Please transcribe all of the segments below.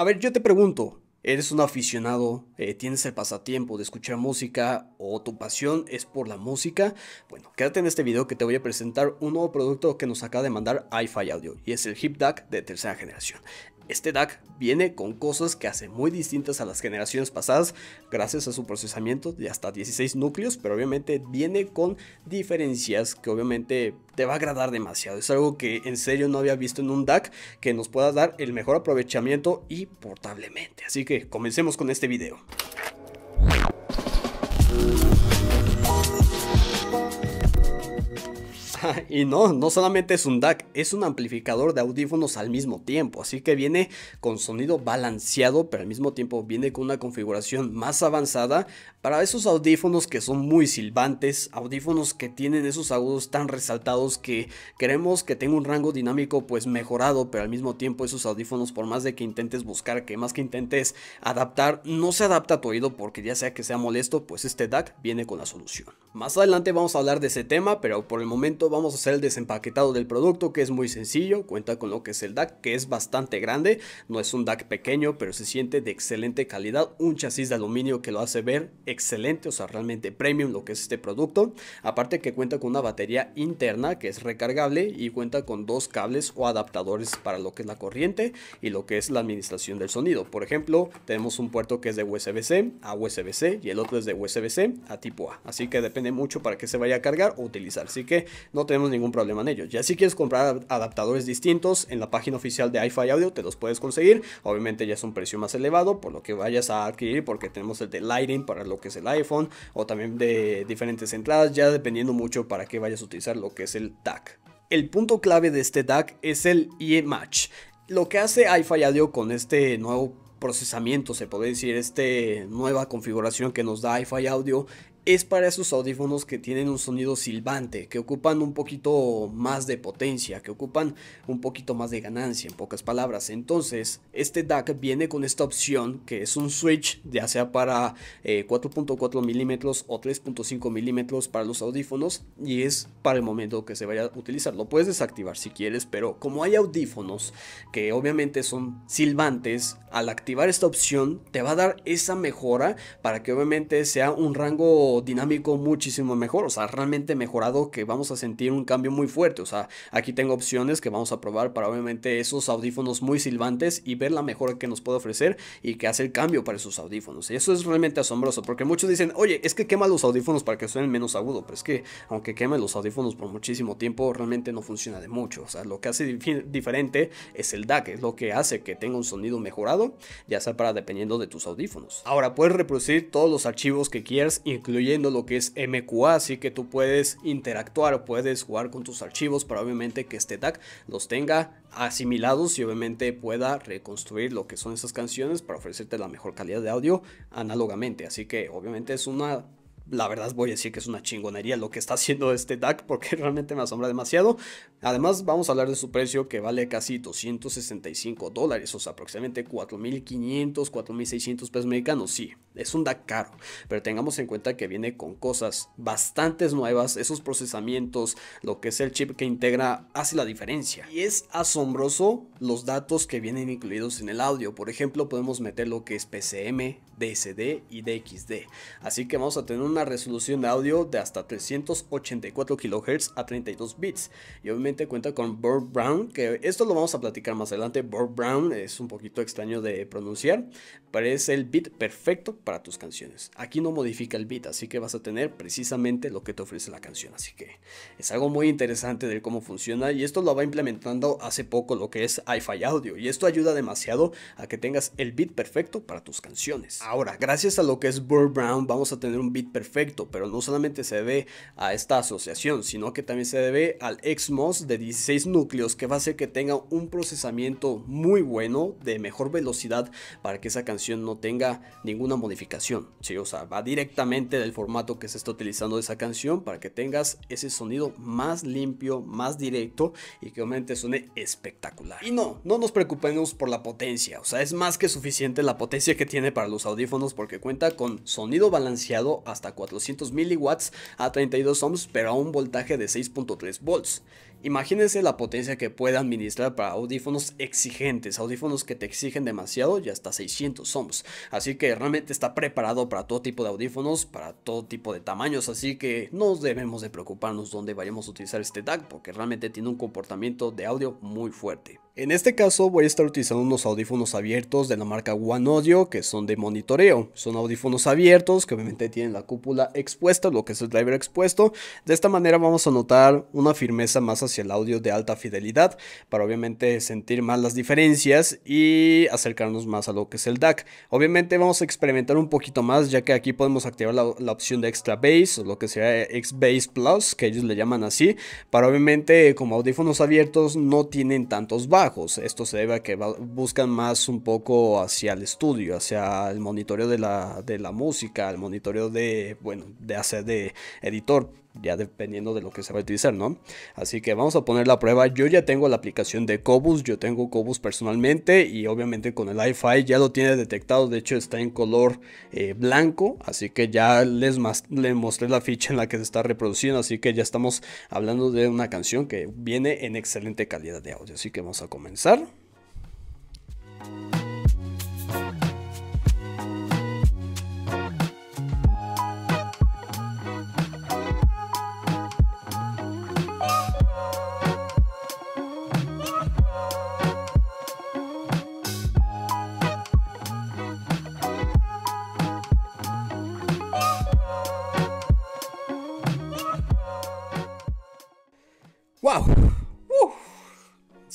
A ver, yo te pregunto, ¿eres un aficionado? Eh, ¿Tienes el pasatiempo de escuchar música o tu pasión es por la música? Bueno, quédate en este video que te voy a presentar un nuevo producto que nos acaba de mandar iFi Audio y es el HipDAC de tercera generación. Este DAC viene con cosas que hace muy distintas a las generaciones pasadas gracias a su procesamiento de hasta 16 núcleos, pero obviamente viene con diferencias que obviamente te va a agradar demasiado. Es algo que en serio no había visto en un DAC que nos pueda dar el mejor aprovechamiento y portablemente. Así que comencemos con este video. Y no, no solamente es un DAC, es un amplificador de audífonos al mismo tiempo. Así que viene con sonido balanceado, pero al mismo tiempo viene con una configuración más avanzada para esos audífonos que son muy silbantes, audífonos que tienen esos agudos tan resaltados que queremos que tenga un rango dinámico pues mejorado, pero al mismo tiempo esos audífonos por más de que intentes buscar, que más que intentes adaptar, no se adapta a tu oído porque ya sea que sea molesto, pues este DAC viene con la solución. Más adelante vamos a hablar de ese tema, pero por el momento vamos a hacer el desempaquetado del producto que es muy sencillo, cuenta con lo que es el DAC que es bastante grande, no es un DAC pequeño pero se siente de excelente calidad, un chasis de aluminio que lo hace ver excelente, o sea realmente premium lo que es este producto, aparte que cuenta con una batería interna que es recargable y cuenta con dos cables o adaptadores para lo que es la corriente y lo que es la administración del sonido, por ejemplo tenemos un puerto que es de USB-C a USB-C y el otro es de USB-C a tipo A, así que depende mucho para que se vaya a cargar o utilizar, así que no tenemos ningún problema en ellos. Ya si quieres comprar adaptadores distintos, en la página oficial de iFi Audio te los puedes conseguir. Obviamente ya es un precio más elevado por lo que vayas a adquirir porque tenemos el de Lighting para lo que es el iPhone o también de diferentes entradas, ya dependiendo mucho para qué vayas a utilizar lo que es el DAC. El punto clave de este DAC es el EMATCH, Lo que hace iFi Audio con este nuevo procesamiento, se puede decir, esta nueva configuración que nos da iFi Audio es para esos audífonos que tienen un sonido silbante, que ocupan un poquito más de potencia, que ocupan un poquito más de ganancia, en pocas palabras. Entonces, este DAC viene con esta opción que es un switch, ya sea para 4.4 eh, milímetros o 3.5 milímetros para los audífonos, y es para el momento que se vaya a utilizar. Lo puedes desactivar si quieres, pero como hay audífonos que obviamente son silbantes, al activar esta opción te va a dar esa mejora para que obviamente sea un rango dinámico muchísimo mejor, o sea, realmente mejorado que vamos a sentir un cambio muy fuerte, o sea, aquí tengo opciones que vamos a probar para obviamente esos audífonos muy silbantes y ver la mejora que nos puede ofrecer y que hace el cambio para esos audífonos. Y eso es realmente asombroso, porque muchos dicen, oye, es que quema los audífonos para que suenen menos agudo, pero es que aunque queme los audífonos por muchísimo tiempo, realmente no funciona de mucho, o sea, lo que hace diferente es el DAC, es lo que hace que tenga un sonido mejorado, ya sea para dependiendo de tus audífonos. Ahora puedes reproducir todos los archivos que quieras, incluyendo oyendo lo que es MQA, así que tú puedes interactuar, puedes jugar con tus archivos para obviamente que este DAC los tenga asimilados y obviamente pueda reconstruir lo que son esas canciones para ofrecerte la mejor calidad de audio análogamente. Así que obviamente es una la verdad voy a decir que es una chingonería lo que está haciendo este DAC porque realmente me asombra demasiado. Además vamos a hablar de su precio que vale casi 265 dólares, o sea aproximadamente 4.500, 4.600 pesos mexicanos. Sí, es un DAC caro, pero tengamos en cuenta que viene con cosas bastantes nuevas, esos procesamientos, lo que es el chip que integra hace la diferencia. Y es asombroso los datos que vienen incluidos en el audio, por ejemplo podemos meter lo que es PCM, DSD y DXD. Así que vamos a tener una resolución de audio de hasta 384 kHz a 32 bits. Y obviamente cuenta con Burr Brown, que esto lo vamos a platicar más adelante. Burr Brown es un poquito extraño de pronunciar, pero es el bit perfecto para tus canciones. Aquí no modifica el bit así que vas a tener precisamente lo que te ofrece la canción. Así que es algo muy interesante de cómo funciona y esto lo va implementando hace poco lo que es iFi Audio y esto ayuda demasiado a que tengas el bit perfecto para tus canciones. Ahora, gracias a lo que es Burr Brown, vamos a tener un beat perfecto, pero no solamente se debe a esta asociación, sino que también se debe al X-Mos de 16 núcleos que va a hacer que tenga un procesamiento muy bueno, de mejor velocidad, para que esa canción no tenga ninguna modificación. O sea, va directamente del formato que se está utilizando de esa canción para que tengas ese sonido más limpio, más directo y que obviamente suene espectacular. Y no, no nos preocupemos por la potencia, o sea, es más que suficiente la potencia que tiene para los audífonos porque cuenta con sonido balanceado hasta 400 mW a 32 ohms pero a un voltaje de 6.3 volts Imagínense la potencia que puede administrar para audífonos exigentes, audífonos que te exigen demasiado y hasta 600 ohms. Así que realmente está preparado para todo tipo de audífonos, para todo tipo de tamaños, así que no debemos de preocuparnos dónde vayamos a utilizar este DAC porque realmente tiene un comportamiento de audio muy fuerte. En este caso voy a estar utilizando unos audífonos abiertos de la marca One Audio que son de monitoreo. Son audífonos abiertos que obviamente tienen la cúpula expuesta, lo que es el driver expuesto. De esta manera vamos a notar una firmeza más hacia el audio de alta fidelidad para obviamente sentir más las diferencias y acercarnos más a lo que es el DAC. Obviamente vamos a experimentar un poquito más ya que aquí podemos activar la, opción de extra bass o lo que sea eh, X bass plus que ellos le llaman así para obviamente como audífonos abiertos no tienen tantos bajos. Esto se debe a que buscan más un poco hacia el estudio, hacia el monitoreo de la, de la música, el monitoreo de, bueno, de hacer de editor ya dependiendo de lo que se va a utilizar, ¿no? Así que vamos a poner la prueba. Yo ya tengo la aplicación de Cobus, yo tengo Cobus personalmente y obviamente con el iFi ya lo tiene detectado, de hecho está en color eh, blanco, así que ya les, les mostré la ficha en la que se está reproduciendo, así que ya estamos hablando de una canción que viene en excelente calidad de audio, así que vamos a comenzar.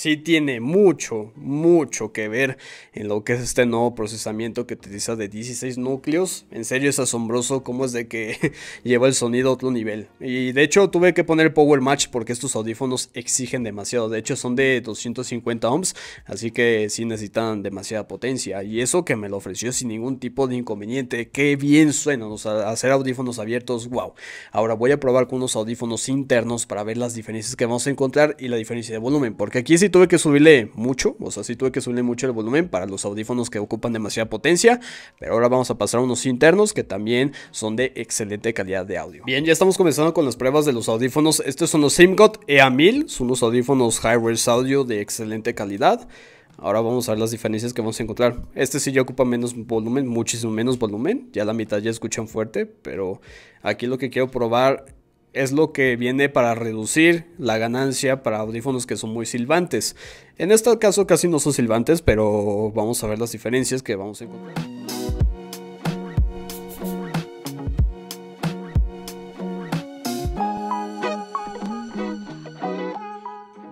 sí tiene mucho, mucho que ver en lo que es este nuevo procesamiento que utiliza de 16 núcleos. En serio es asombroso cómo es de que lleva el sonido a otro nivel. Y de hecho tuve que poner Power Match porque estos audífonos exigen demasiado. De hecho son de 250 ohms, así que sí necesitan demasiada potencia. Y eso que me lo ofreció sin ningún tipo de inconveniente. Qué bien suena o hacer audífonos abiertos, wow. Ahora voy a probar con unos audífonos internos para ver las diferencias que vamos a encontrar y la diferencia de volumen. Porque aquí sí tuve que subirle mucho, o sea, sí tuve que subirle mucho el volumen para los audífonos que ocupan demasiada potencia, pero ahora vamos a pasar a unos internos que también son de excelente calidad de audio. Bien, ya estamos comenzando con las pruebas de los audífonos. Estos son los Simgot EA1000, son unos audífonos Hi-Res Audio de excelente calidad. Ahora vamos a ver las diferencias que vamos a encontrar. Este sí ya ocupa menos volumen, muchísimo menos volumen. Ya la mitad ya escuchan fuerte, pero aquí lo que quiero probar es lo que viene para reducir la ganancia para audífonos que son muy silbantes. En este caso casi no son silbantes, pero vamos a ver las diferencias que vamos a encontrar.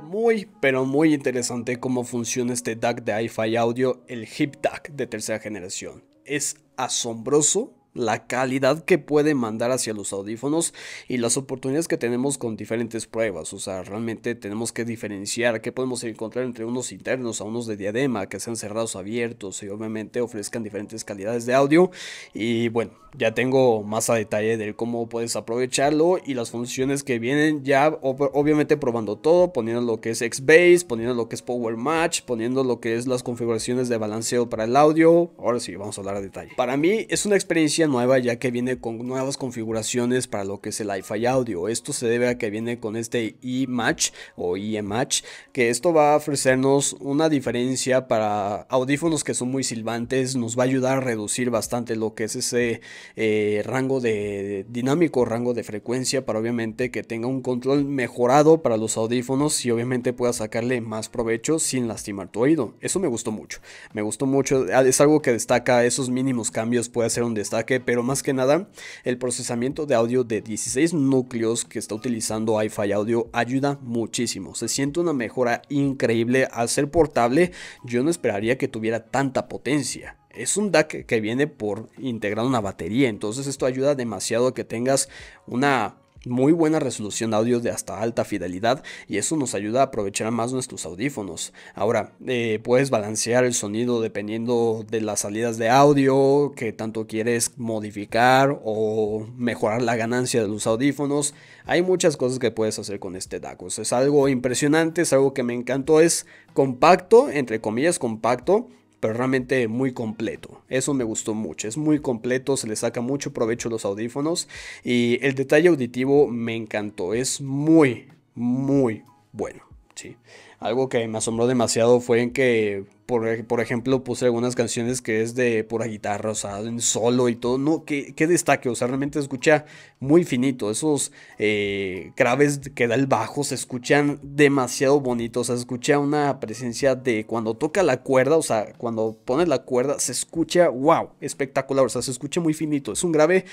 Muy, pero muy interesante cómo funciona este DAC de iFi audio, el Hip DAC de tercera generación. Es asombroso la calidad que puede mandar hacia los audífonos y las oportunidades que tenemos con diferentes pruebas. O sea, realmente tenemos que diferenciar qué podemos encontrar entre unos internos a unos de diadema, que sean cerrados abiertos y obviamente ofrezcan diferentes calidades de audio. Y bueno, ya tengo más a detalle de cómo puedes aprovecharlo y las funciones que vienen ya, obviamente probando todo, poniendo lo que es X-Base, poniendo lo que es Power Match, poniendo lo que es las configuraciones de balanceo para el audio. Ahora sí, vamos a hablar a detalle. Para mí es una experiencia nueva ya que viene con nuevas configuraciones para lo que es el iFi audio. Esto se debe a que viene con este eMatch o eMatch, que esto va a ofrecernos una diferencia para audífonos que son muy silbantes, nos va a ayudar a reducir bastante lo que es ese eh, rango de dinámico, rango de frecuencia, para obviamente que tenga un control mejorado para los audífonos y obviamente pueda sacarle más provecho sin lastimar tu oído. Eso me gustó mucho, me gustó mucho, ah, es algo que destaca esos mínimos cambios, puede ser un destaque pero más que nada el procesamiento de audio de 16 núcleos que está utilizando iFi Audio ayuda muchísimo. Se siente una mejora increíble al ser portable. Yo no esperaría que tuviera tanta potencia es un DAC que viene por integrar una batería. Entonces esto ayuda demasiado a que tengas una muy buena resolución de audio de hasta alta fidelidad y eso nos ayuda a aprovechar más nuestros audífonos. Ahora, eh, puedes balancear el sonido dependiendo de las salidas de audio que tanto quieres modificar o mejorar la ganancia de los audífonos. Hay muchas cosas que puedes hacer con este DAC, Es algo impresionante, es algo que me encantó, es compacto, entre comillas compacto pero realmente muy completo. Eso me gustó mucho, es muy completo, se le saca mucho provecho los audífonos y el detalle auditivo me encantó, es muy, muy bueno, ¿sí? Algo que me asombró demasiado fue en que, por, por ejemplo, puse algunas canciones que es de pura guitarra, o sea, en solo y todo. No, que, destaque, o sea, realmente escucha muy finito. Esos eh, graves que da el bajo se escuchan demasiado bonitos. O sea, se escucha una presencia de cuando toca la cuerda, o sea, cuando pones la cuerda, se escucha, wow, espectacular. O sea, se escucha muy finito. Es un grave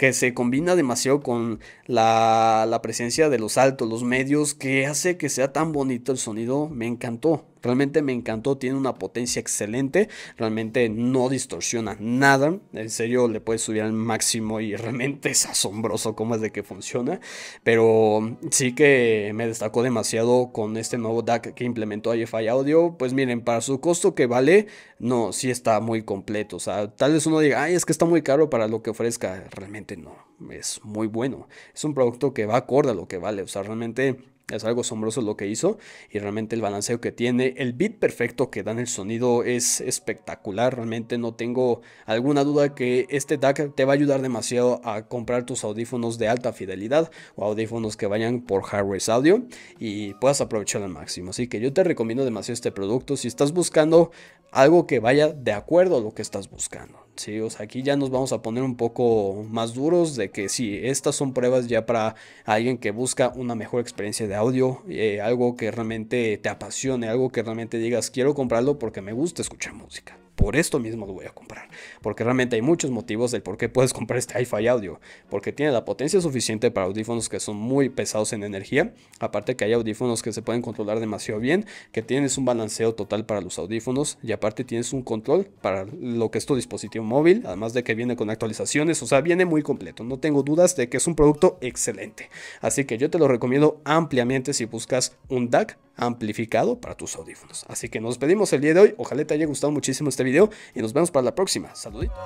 que se combina demasiado con la, la presencia de los altos, los medios, que hace que sea tan bonito el sonido. Me encantó. Realmente me encantó, tiene una potencia excelente, realmente no distorsiona nada, en serio le puedes subir al máximo y realmente es asombroso cómo es de que funciona, pero sí que me destacó demasiado con este nuevo DAC que implementó IFI Audio, pues miren, para su costo que vale, no, sí está muy completo, o sea, tal vez uno diga, ay, es que está muy caro para lo que ofrezca, realmente no, es muy bueno, es un producto que va acorde a lo que vale, o sea, realmente es algo asombroso lo que hizo y realmente el balanceo que tiene, el beat perfecto que dan el sonido es espectacular. Realmente no tengo alguna duda que este DAC te va a ayudar demasiado a comprar tus audífonos de alta fidelidad o audífonos que vayan por hardware audio y puedas aprovechar al máximo. Así que yo te recomiendo demasiado este producto si estás buscando algo que vaya de acuerdo a lo que estás buscando. Sí, o aquí ya nos vamos a poner un poco más duros de que sí, estas son pruebas ya para alguien que busca una mejor experiencia de audio, eh, algo que realmente te apasione, algo que realmente digas, quiero comprarlo porque me gusta escuchar música por esto mismo lo voy a comprar. Porque realmente hay muchos motivos del por qué puedes comprar este hi-fi audio. Porque tiene la potencia suficiente para audífonos que son muy pesados en energía. Aparte que hay audífonos que se pueden controlar demasiado bien. Que tienes un balanceo total para los audífonos. Y aparte tienes un control para lo que es tu dispositivo móvil. Además de que viene con actualizaciones. O sea, viene muy completo. No tengo dudas de que es un producto excelente. Así que yo te lo recomiendo ampliamente si buscas un DAC amplificado para tus audífonos. Así que nos despedimos el día de hoy. Ojalá te haya gustado muchísimo este video y nos vemos para la próxima. Saluditos.